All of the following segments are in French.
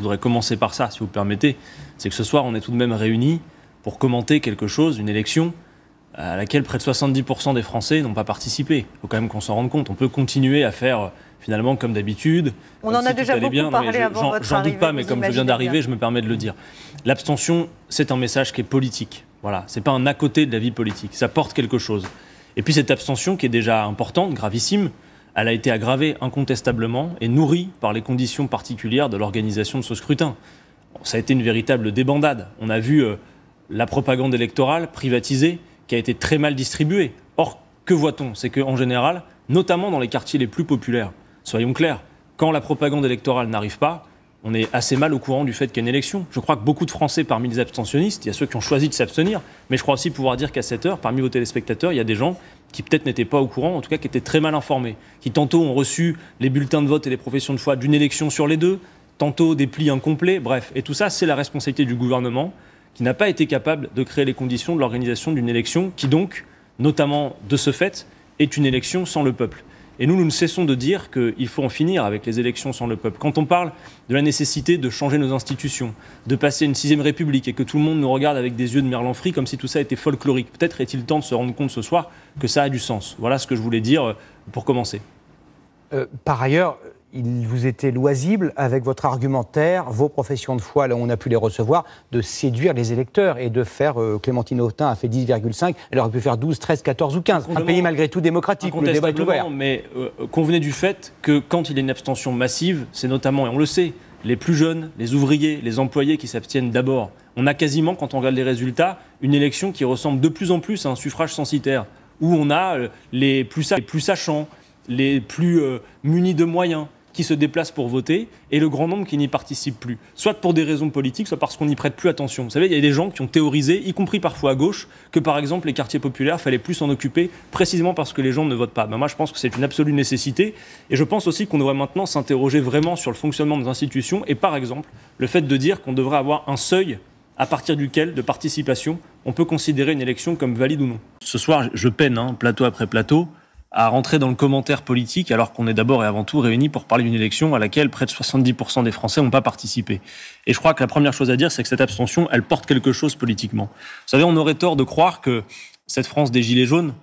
je voudrais commencer par ça, si vous permettez, c'est que ce soir, on est tout de même réunis pour commenter quelque chose, une élection à laquelle près de 70% des Français n'ont pas participé. Il faut quand même qu'on s'en rende compte. On peut continuer à faire euh, finalement comme d'habitude. On en a déjà beaucoup parlé avant votre J'en doute pas, mais comme je viens d'arriver, je me permets de le dire. L'abstention, c'est un message qui est politique. Voilà, c'est pas un à côté de la vie politique. Ça porte quelque chose. Et puis cette abstention qui est déjà importante, gravissime, elle a été aggravée incontestablement et nourrie par les conditions particulières de l'organisation de ce scrutin. ça a été une véritable débandade. On a vu euh, la propagande électorale privatisée qui a été très mal distribuée. Or, que voit-on C'est qu'en général, notamment dans les quartiers les plus populaires, soyons clairs, quand la propagande électorale n'arrive pas, on est assez mal au courant du fait qu'il y a une élection. Je crois que beaucoup de Français parmi les abstentionnistes, il y a ceux qui ont choisi de s'abstenir, mais je crois aussi pouvoir dire qu'à cette heure, parmi vos téléspectateurs, il y a des gens qui peut-être n'étaient pas au courant, en tout cas qui étaient très mal informés, qui tantôt ont reçu les bulletins de vote et les professions de foi d'une élection sur les deux, tantôt des plis incomplets, bref. Et tout ça, c'est la responsabilité du gouvernement qui n'a pas été capable de créer les conditions de l'organisation d'une élection qui donc, notamment de ce fait, est une élection sans le peuple. Et nous, nous ne cessons de dire qu'il faut en finir avec les élections sans le peuple. Quand on parle de la nécessité de changer nos institutions, de passer une sixième république et que tout le monde nous regarde avec des yeux de merlan frit comme si tout ça était folklorique, peut-être est-il temps de se rendre compte ce soir que ça a du sens. Voilà ce que je voulais dire euh, pour commencer. Euh, par ailleurs, il vous était loisible, avec votre argumentaire, vos professions de foi, là où on a pu les recevoir, de séduire les électeurs et de faire. Euh, Clémentine Autain a fait 10,5, elle aurait pu faire 12, 13, 14 ou 15. Un pays malgré tout démocratique, le débat est ouvert. Mais euh, convenait du fait que quand il y a une abstention massive, c'est notamment, et on le sait, les plus jeunes, les ouvriers, les employés qui s'abstiennent d'abord. On a quasiment, quand on regarde les résultats, une élection qui ressemble de plus en plus à un suffrage censitaire, où on a euh, plus les plus sachants, les plus munis de moyens, qui se déplacent pour voter et le grand nombre qui n'y participent plus. Soit pour des raisons politiques, soit parce qu'on n'y prête plus attention. Vous savez, il y a des gens qui ont théorisé, y compris parfois à gauche, que par exemple les quartiers populaires, fallait plus s'en occuper précisément parce que les gens ne votent pas. Ben, moi, je pense que c'est une absolue nécessité et je pense aussi qu'on devrait maintenant s'interroger vraiment sur le fonctionnement des institutions et par exemple le fait de dire qu'on devrait avoir un seuil à partir duquel, de participation, on peut considérer une élection comme valide ou non. Ce soir, je peine, hein, plateau après plateau, à rentrer dans le commentaire politique alors qu'on est d'abord et avant tout réunis pour parler d'une élection à laquelle près de 70% des Français n'ont pas participé. Et je crois que la première chose à dire, c'est que cette abstention, elle porte quelque chose politiquement. Vous savez, on aurait tort de croire que cette France des Gilets jaunes,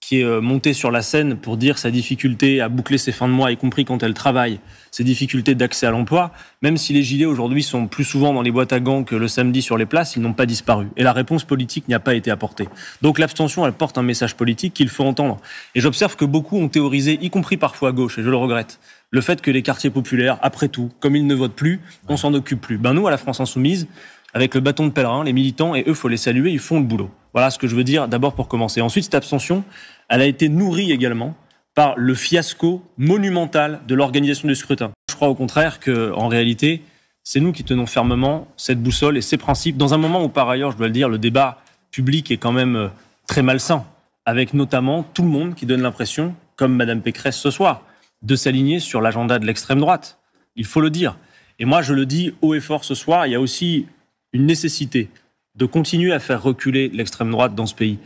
qui est euh, montée sur la scène pour dire sa difficulté à boucler ses fins de mois, y compris quand elle travaille, ses difficultés d'accès à l'emploi, même si les gilets aujourd'hui sont plus souvent dans les boîtes à gants que le samedi sur les places, ils n'ont pas disparu. Et la réponse politique n'y a pas été apportée. Donc l'abstention, elle porte un message politique qu'il faut entendre. Et j'observe que beaucoup ont théorisé, y compris parfois à gauche, et je le regrette, le fait que les quartiers populaires, après tout, comme ils ne votent plus, on s'en occupe plus. Ben nous, à la France Insoumise, avec le bâton de pèlerin, les militants, et eux, faut les saluer, ils font le boulot. Voilà ce que je veux dire d'abord pour commencer. Ensuite, cette abstention, elle a été nourrie également par le fiasco monumental de l'organisation du scrutin. Je crois au contraire qu'en réalité, c'est nous qui tenons fermement cette boussole et ces principes, dans un moment où, par ailleurs, je dois le dire, le débat public est quand même euh, très malsain, avec notamment tout le monde qui donne l'impression, comme Mme Pécresse ce soir, de s'aligner sur l'agenda de l'extrême droite. Il faut le dire. Et moi, je le dis haut et fort ce soir, il y a aussi une nécessité de continuer à faire reculer l'extrême droite dans ce pays.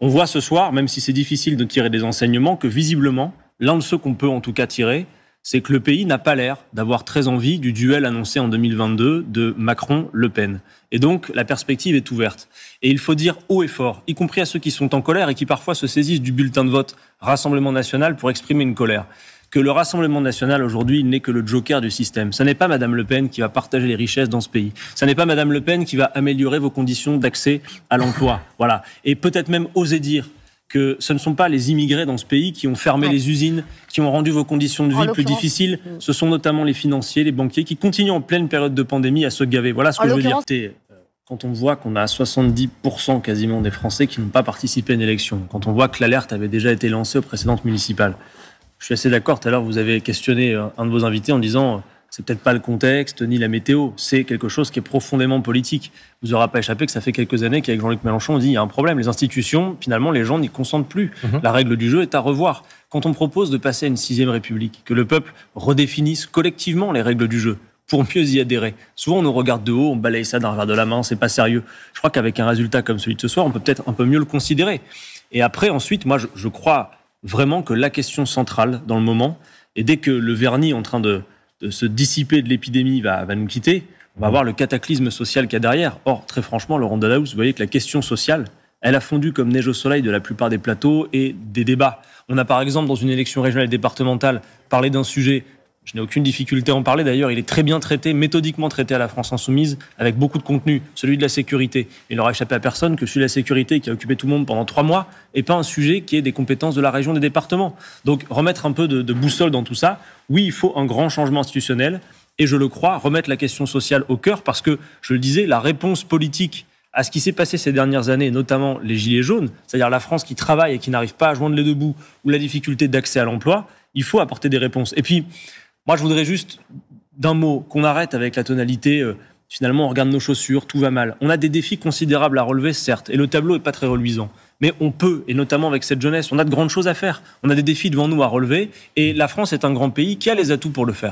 On voit ce soir, même si c'est difficile de tirer des enseignements, que visiblement, l'un de ceux qu'on peut en tout cas tirer, c'est que le pays n'a pas l'air d'avoir très envie du duel annoncé en 2022 de Macron-Le Pen. Et donc, la perspective est ouverte. Et il faut dire haut et fort, y compris à ceux qui sont en colère et qui parfois se saisissent du bulletin de vote Rassemblement national pour exprimer une colère que le Rassemblement national aujourd'hui n'est que le joker du système. Ce n'est pas Madame Le Pen qui va partager les richesses dans ce pays. Ce n'est pas Madame Le Pen qui va améliorer vos conditions d'accès à l'emploi. Voilà. Et peut-être même oser dire que ce ne sont pas les immigrés dans ce pays qui ont fermé les usines, qui ont rendu vos conditions de vie plus difficiles. Mm. Ce sont notamment les financiers, les banquiers qui continuent en pleine période de pandémie à se gaver. Voilà ce que je veux dire. Euh, quand on voit qu'on a 70% quasiment des Français qui n'ont pas participé à une élection, quand on voit que l'alerte avait déjà été lancée aux précédentes municipales, je suis assez d'accord. Tout à l'heure, vous avez questionné euh, un de vos invités en disant euh, c'est peut-être pas le contexte ni la météo, c'est quelque chose qui est profondément politique. Vous n'aurez pas échappé que ça fait quelques années qu'avec Jean-Luc Mélenchon, on dit il y a un problème. Les institutions, finalement, les gens n'y consentent plus. Mhm. La règle du jeu est à revoir. Quand on propose de passer à une sixième république, que le peuple redéfinisse collectivement les règles du jeu pour mieux y adhérer. Souvent, on nous regarde de haut, on balaye ça d'un revers de la main, c'est pas sérieux. Je crois qu'avec un résultat comme celui de ce soir, on peut peut-être un peu mieux le considérer. Et après, ensuite, moi, je, je crois vraiment que la question centrale dans le moment, et dès que le vernis en train de, se dissiper de l'épidémie va, nous quitter, on va voir le cataclysme social qu'il y a derrière. Or, très franchement, Laurent laus vous voyez que la question sociale, elle a fondu comme neige au soleil de la plupart des plateaux et des débats. On a par exemple, dans une élection régionale départementale, parlé d'un sujet je n'ai aucune difficulté à en parler. D'ailleurs, il est très bien traité, méthodiquement traité à la France insoumise, avec beaucoup de contenu. Celui de la sécurité. Il n'aura échappé à personne que celui de la sécurité, qui a occupé tout le monde pendant trois mois, et pas un sujet qui est des compétences de la région, des départements. Donc, remettre un peu de, de boussole dans tout ça. Oui, il faut un grand changement institutionnel. Et je le crois, remettre la question sociale au cœur, parce que, je le disais, la réponse politique à ce qui s'est passé ces dernières années, notamment les Gilets jaunes, c'est-à-dire la France qui travaille et qui n'arrive pas à joindre les deux bouts, ou la difficulté d'accès à l'emploi, il faut apporter des réponses. Et puis, moi, je voudrais juste, d'un mot, qu'on arrête avec la tonalité. Euh, finalement, on regarde nos chaussures, tout va mal. On a des défis considérables à relever, certes, et le tableau n'est pas très reluisant. Mais on peut, et notamment avec cette jeunesse, on a de grandes choses à faire. On a des défis devant nous à relever, et la France est un grand pays qui a les atouts pour le faire.